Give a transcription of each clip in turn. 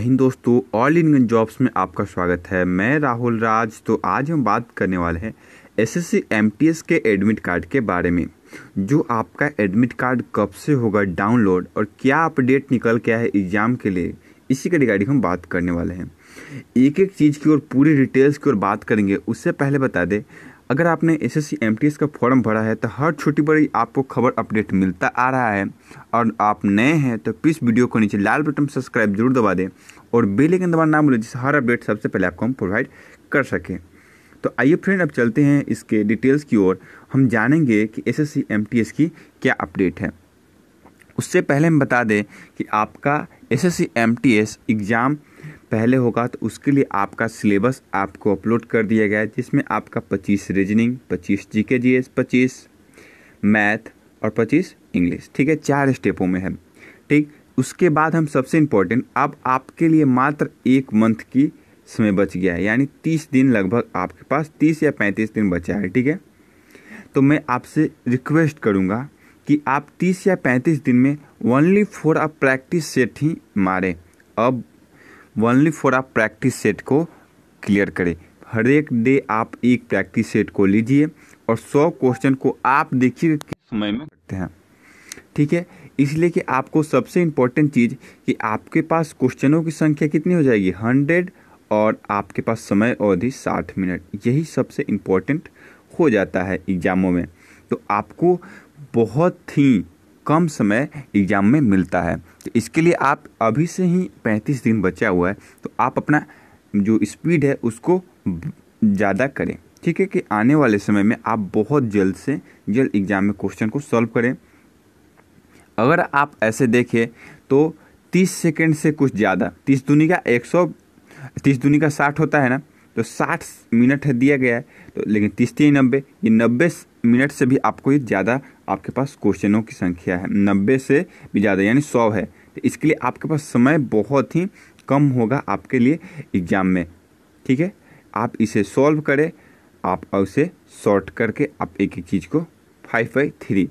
हिंद दोस्तों all Indian jobs में आपका स्वागत है मैं राहुल राज तो आज हम बात करने वाले हैं एसएससी एमटीएस के एडमिट कार्ड के बारे में जो आपका एडमिट कार्ड कब से होगा डाउनलोड और क्या अपडेट निकल गया है एग्ज़ाम के लिए इसी के रिगार्डिंग हम बात करने वाले हैं एक एक चीज़ की और पूरी डिटेल्स की ओर बात करेंगे उससे पहले बता दें अगर आपने एस एस का फॉर्म भरा है तो हर छोटी बड़ी आपको खबर अपडेट मिलता आ रहा है और आप नए हैं तो प्लीज़ वीडियो को नीचे लाल बटन सब्सक्राइब जरूर दबा दें और बेल आइकन दबाना ना भूलें जिससे हर अपडेट सबसे पहले आपको हम प्रोवाइड कर सकें तो आइए फ्रेंड अब चलते हैं इसके डिटेल्स की ओर हम जानेंगे कि एस एस की क्या अपडेट है उससे पहले हम बता दें कि आपका एस एस एग्ज़ाम पहले होगा तो उसके लिए आपका सिलेबस आपको अपलोड कर दिया गया है जिसमें आपका 25 रीजनिंग 25 जी के जी एस पच्चीस मैथ और 25 इंग्लिश ठीक है चार स्टेपों में है ठीक उसके बाद हम सबसे इम्पोर्टेंट अब आपके लिए मात्र एक मंथ की समय बच गया है यानी तीस दिन लगभग आपके पास तीस या पैंतीस दिन बचा है ठीक है तो मैं आपसे रिक्वेस्ट करूँगा कि आप तीस या पैंतीस दिन में only for a practice set ही मारें अब वनली फॉर आप प्रैक्टिस सेट को क्लियर करें हर एक डे आप एक प्रैक्टिस सेट को लीजिए और सौ क्वेश्चन को आप देखिए किस समय में करते हैं ठीक है इसलिए कि आपको सबसे इम्पोर्टेंट चीज़ कि आपके पास क्वेश्चनों की संख्या कितनी हो जाएगी हंड्रेड और आपके पास समय अवधि साठ मिनट यही सबसे इम्पोर्टेंट हो जाता है एग्ज़ामों में तो आपको बहुत ही कम समय एग्ज़ाम में मिलता है तो इसके लिए आप अभी से ही पैंतीस दिन बचा हुआ है तो आप अपना जो स्पीड है उसको ज़्यादा करें ठीक है कि आने वाले समय में आप बहुत जल्द से जल्द एग्ज़ाम में क्वेश्चन को सॉल्व करें अगर आप ऐसे देखें तो तीस सेकेंड से कुछ ज़्यादा तीस दूनी का एक सौ तीस दूनी का साठ होता है ना तो साठ मिनट है दिया गया है तो लेकिन तीस तीन नब्बे ये नब्बे मिनट से भी आपको ये ज़्यादा आपके पास क्वेश्चनों की संख्या है नब्बे से भी ज़्यादा यानी सौ है तो इसके लिए आपके पास समय बहुत ही कम होगा आपके लिए एग्ज़ाम में ठीक है आप इसे सॉल्व करें आप उसे शॉर्ट करके आप एक एक चीज़ को फाइव बाई थ्री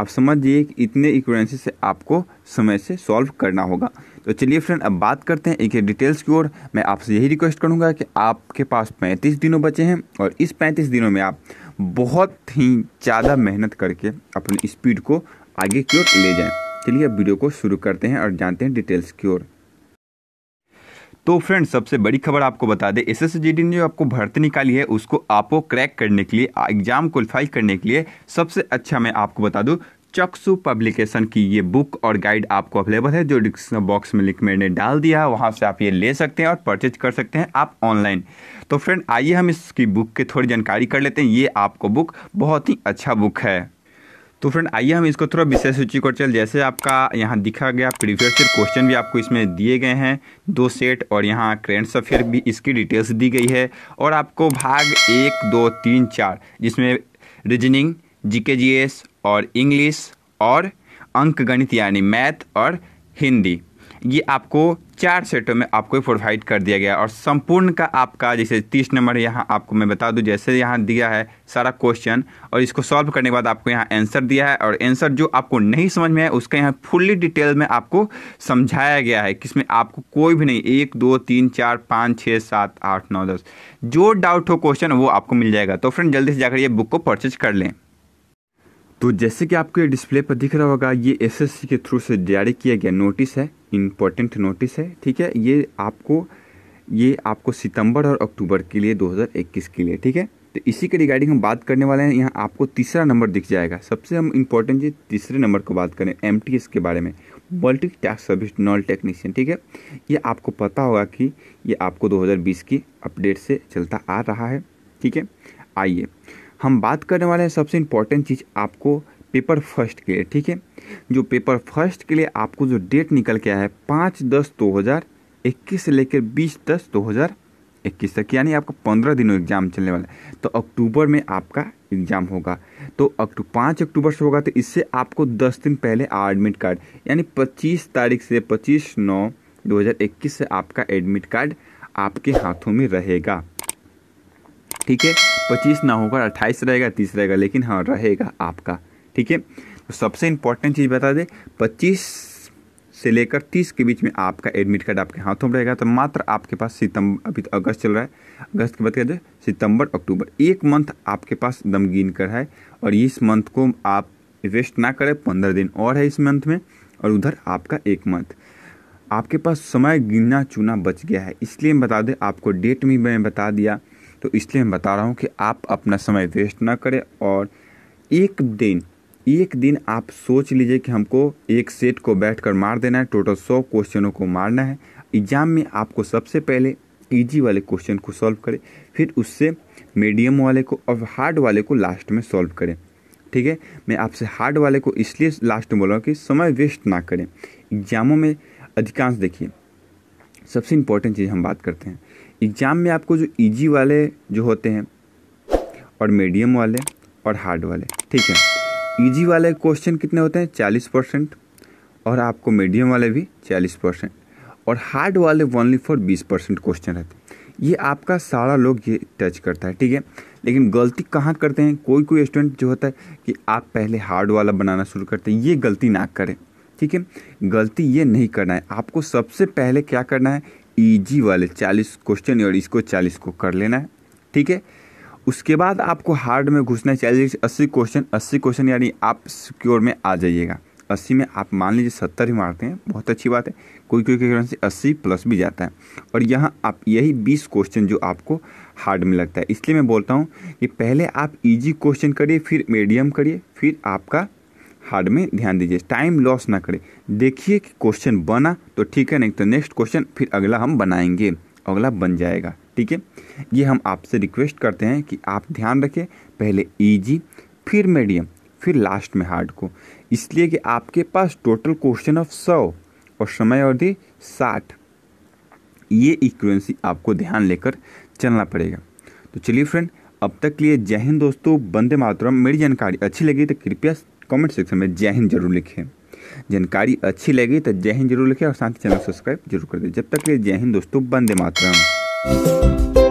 आप समझिए कि इतने इक्वेंसी से आपको समय से सॉल्व करना होगा तो चलिए फ्रेंड अब बात करते हैं एक डिटेल्स की ओर मैं आपसे यही रिक्वेस्ट करूंगा कि आपके पास 35 दिनों बचे हैं और इस 35 दिनों में आप बहुत ही ज़्यादा मेहनत करके अपनी स्पीड को आगे की ओर ले जाएं चलिए अब वीडियो को शुरू करते हैं और जानते हैं डिटेल्स की ओर तो फ्रेंड सबसे बड़ी खबर आपको बता दें एस एस ने जो आपको भर्ती निकाली है उसको आपको क्रैक करने के लिए एग्जाम क्वालिफाई करने के लिए सबसे अच्छा मैं आपको बता दूँ चक्सु पब्लिकेशन की ये बुक और गाइड आपको अवेलेबल है जो डिस्क्रिप्शन बॉक्स में लिख मैंने डाल दिया है वहाँ से आप ये ले सकते हैं और परचेज कर सकते हैं आप ऑनलाइन तो फ्रेंड आइए हम इसकी बुक के थोड़ी जानकारी कर लेते हैं ये आपको बुक बहुत ही अच्छा बुक है तो फ्रेंड आइए हम इसको थोड़ा विषय सूची को चल जैसे आपका यहाँ दिखा गया प्रीवियस ईयर क्वेश्चन भी आपको इसमें दिए गए हैं दो सेट और यहाँ करेंट्स अफेयर भी इसकी डिटेल्स दी गई है और आपको भाग एक दो तीन चार जिसमें रीजनिंग जीके जीएस और इंग्लिश और अंक गणित यानी मैथ और हिंदी ये आपको चार सेटों में आपको प्रोवाइड कर दिया गया और संपूर्ण का आपका जैसे तीस नंबर यहाँ आपको मैं बता दूँ जैसे यहाँ दिया है सारा क्वेश्चन और इसको सॉल्व करने के बाद आपको यहाँ आंसर दिया है और आंसर जो आपको नहीं समझ में है उसका यहाँ फुल्ली डिटेल में आपको समझाया गया है किसमें आपको कोई भी नहीं एक दो तीन चार पाँच छः सात आठ नौ दस जो डाउट हो क्वेश्चन वो आपको मिल जाएगा तो फ्रेंड जल्दी से जाकर ये बुक को परचेज कर लें तो जैसे कि आपको ये डिस्प्ले पर दिख रहा होगा ये एसएससी के थ्रू से जारी किया गया नोटिस है इम्पोर्टेंट नोटिस है ठीक है ये आपको ये आपको सितंबर और अक्टूबर के लिए 2021 के लिए ठीक है तो इसी के रिगार्डिंग हम बात करने वाले हैं यहाँ आपको तीसरा नंबर दिख जाएगा सबसे हम इम्पोर्टेंट चीज़ तीसरे नंबर को बात करें एम के बारे में multi task service non technician ठीक है ये आपको पता होगा कि ये आपको 2020 की अपडेट से चलता आ रहा है ठीक है आइए हम बात करने वाले हैं सबसे इम्पॉर्टेंट चीज़ आपको पेपर फर्स्ट के लिए ठीक है जो पेपर फर्स्ट के लिए आपको जो डेट निकल के आया है पाँच दस दो हज़ार इक्कीस से लेकर बीस दस दो हज़ार इक्कीस तक यानी आपका पंद्रह दिनों एग्ज़ाम चलने वाला है तो अक्टूबर में आपका एग्ज़ाम होगा तो अक्टू पाँच अक्टूबर से होगा तो इससे आपको दस दिन पहले एडमिट कार्ड यानी पच्चीस तारीख से पच्चीस नौ इक्कीस से आपका एडमिट कार्ड आपके हाथों में रहेगा ठीक है पच्चीस ना होगा अट्ठाईस रहेगा तीस रहेगा लेकिन हाँ रहेगा आपका ठीक है तो सबसे इंपॉर्टेंट चीज़ बता दें पच्चीस से लेकर तीस के बीच में आपका एडमिट कार्ड आपके हाथों में रहेगा तो मात्र आपके पास सितंबर अभी तो अगस्त चल रहा है अगस्त के बाद कहते सितंबर अक्टूबर एक मंथ आपके पास दमगीन कर है और इस मंथ को आप वेस्ट ना करें पंद्रह दिन और है इस मंथ में और उधर आपका एक मंथ आपके पास समय गिनना चुना बच गया है इसलिए बता दें आपको डेट भी मैं बता दिया तो इसलिए मैं बता रहा हूँ कि आप अपना समय वेस्ट ना करें और एक दिन एक दिन आप सोच लीजिए कि हमको एक सेट को बैठ कर मार देना है टोटल सौ क्वेश्चनों को मारना है एग्ज़ाम में आपको सबसे पहले ईजी वाले क्वेश्चन को सॉल्व करें फिर उससे मीडियम वाले को और हार्ड वाले को लास्ट में सॉल्व करें ठीक है मैं आपसे हार्ड वाले को इसलिए लास्ट में बोल रहा हूँ कि समय वेस्ट ना करें एग्ज़ामों में अधिकांश देखिए सबसे इम्पोर्टेंट चीज़ हम बात करते हैं एग्ज़ाम में आपको जो ईजी e वाले जो होते हैं और मीडियम वाले और हार्ड वाले ठीक है ईजी e वाले क्वेश्चन कितने होते हैं चालीस परसेंट और आपको मीडियम वाले भी चालीस परसेंट और हार्ड वाले ओनली फॉर बीस परसेंट क्वेश्चन रहते हैं ये आपका सारा लोग ये टच करता है ठीक है लेकिन गलती कहाँ करते हैं कोई कोई स्टूडेंट जो होता है कि आप पहले हार्ड वाला बनाना शुरू करते हैं ये गलती ना करें ठीक है गलती ये नहीं करना है आपको सबसे पहले क्या करना है ईजी e वाले चालीस क्वेश्चन और इसको चालीस को कर लेना है ठीक है उसके बाद आपको हार्ड में घुसना है चालीस अस्सी क्वेश्चन अस्सी क्वेश्चन यानी आप सिक्योर में आ जाइएगा अस्सी में आप मान लीजिए सत्तर ही मारते हैं बहुत अच्छी बात है कोई कोई के कारण से अस्सी प्लस भी जाता है और यहाँ आप यही बीस क्वेश्चन जो आपको हार्ड में लगता है इसलिए मैं बोलता हूँ कि पहले आप इजी e क्वेश्चन करिए फिर मीडियम करिए फिर आपका हार्ड में ध्यान दीजिए टाइम लॉस ना करें देखिए कि क्वेश्चन बना तो ठीक है नहीं तो नेक्स्ट क्वेश्चन फिर अगला हम बनाएंगे अगला बन जाएगा ठीक है ये हम आपसे रिक्वेस्ट करते हैं कि आप ध्यान रखें पहले ईजी फिर मीडियम फिर लास्ट में हार्ड को इसलिए कि आपके पास टोटल क्वेश्चन ऑफ सौ और समय अवधि साठ ये इक्वेंसी आपको ध्यान लेकर चलना पड़ेगा तो चलिए फ्रेंड अब तक लिए जय हिंद दोस्तों बंदे मातरम मेरी जानकारी अच्छी लगी तो कृपया कमेंट सेक्शन में जय हिंद जरूर लिखें जानकारी अच्छी लगी तो जय हिंद जरूर लिखें और साथ ही चैनल सब्सक्राइब जरूर कर दें जब तक के लिए जय हिंद दोस्तों बंदे मातरम